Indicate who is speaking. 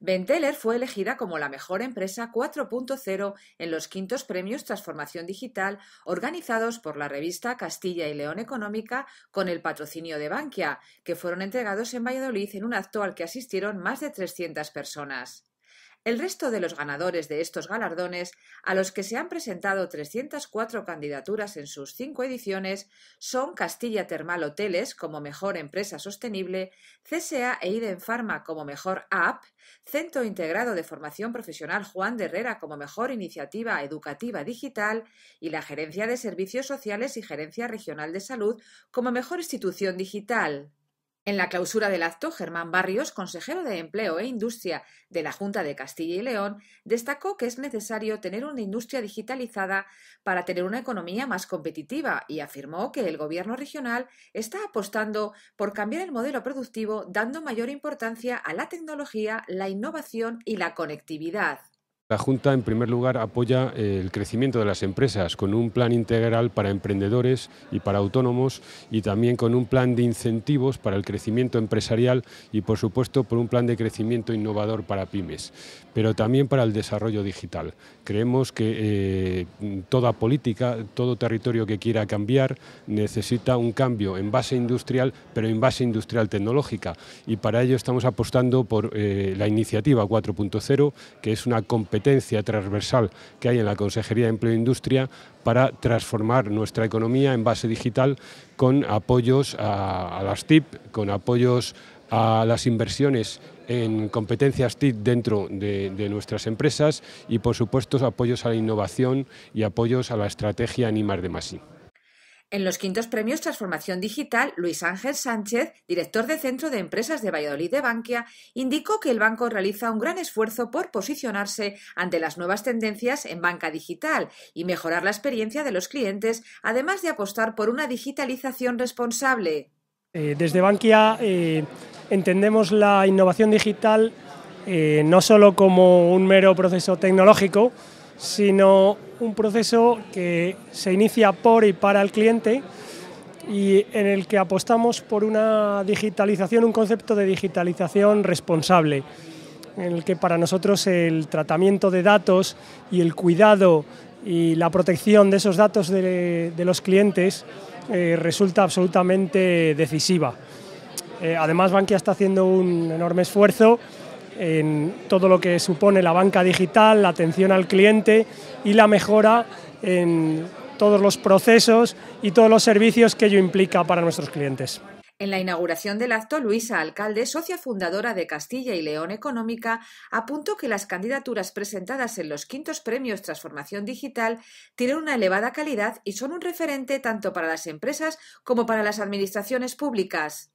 Speaker 1: Benteler fue elegida como la mejor empresa 4.0 en los quintos premios Transformación Digital organizados por la revista Castilla y León Económica con el patrocinio de Bankia, que fueron entregados en Valladolid en un acto al que asistieron más de 300 personas. El resto de los ganadores de estos galardones, a los que se han presentado 304 candidaturas en sus cinco ediciones, son Castilla Termal Hoteles como mejor empresa sostenible, CSA e Iden Pharma como mejor app, Centro Integrado de Formación Profesional Juan de Herrera como mejor iniciativa educativa digital y la Gerencia de Servicios Sociales y Gerencia Regional de Salud como mejor institución digital. En la clausura del acto, Germán Barrios, consejero de Empleo e Industria de la Junta de Castilla y León, destacó que es necesario tener una industria digitalizada para tener una economía más competitiva y afirmó que el Gobierno regional está apostando por cambiar el modelo productivo dando mayor importancia a la tecnología, la innovación y la conectividad.
Speaker 2: La Junta, en primer lugar, apoya eh, el crecimiento de las empresas con un plan integral para emprendedores y para autónomos y también con un plan de incentivos para el crecimiento empresarial y, por supuesto, por un plan de crecimiento innovador para pymes, pero también para el desarrollo digital. Creemos que eh, toda política, todo territorio que quiera cambiar necesita un cambio en base industrial, pero en base industrial tecnológica y para ello estamos apostando por eh, la iniciativa 4.0, que es una competencia competencia transversal que hay en la Consejería de Empleo e Industria para transformar nuestra economía en base digital con apoyos a, las TIP, con apoyos a las inversiones en competencias TIP dentro de, nuestras empresas y, por supuesto, apoyos a la innovación y apoyos a la estrategia de Masí.
Speaker 1: En los quintos premios Transformación Digital, Luis Ángel Sánchez, director de Centro de Empresas de Valladolid de Bankia, indicó que el banco realiza un gran esfuerzo por posicionarse ante las nuevas tendencias en banca digital y mejorar la experiencia de los clientes, además de apostar por una digitalización responsable.
Speaker 3: Eh, desde Bankia eh, entendemos la innovación digital eh, no solo como un mero proceso tecnológico, sino un proceso que se inicia por y para el cliente y en el que apostamos por una digitalización, un concepto de digitalización responsable, en el que para nosotros el tratamiento de datos y el cuidado y la protección de esos datos de, los clientes eh, resulta absolutamente decisiva. Eh, además, Bankia está haciendo un enorme esfuerzo en todo lo que supone la banca digital, la atención al cliente y la mejora en todos los procesos y todos los servicios que ello implica para nuestros clientes.
Speaker 1: En la inauguración del acto, Luisa Alcalde, socia fundadora de Castilla y León Económica, apuntó que las candidaturas presentadas en los quintos premios Transformación Digital tienen una elevada calidad y son un referente tanto para las empresas como para las administraciones públicas.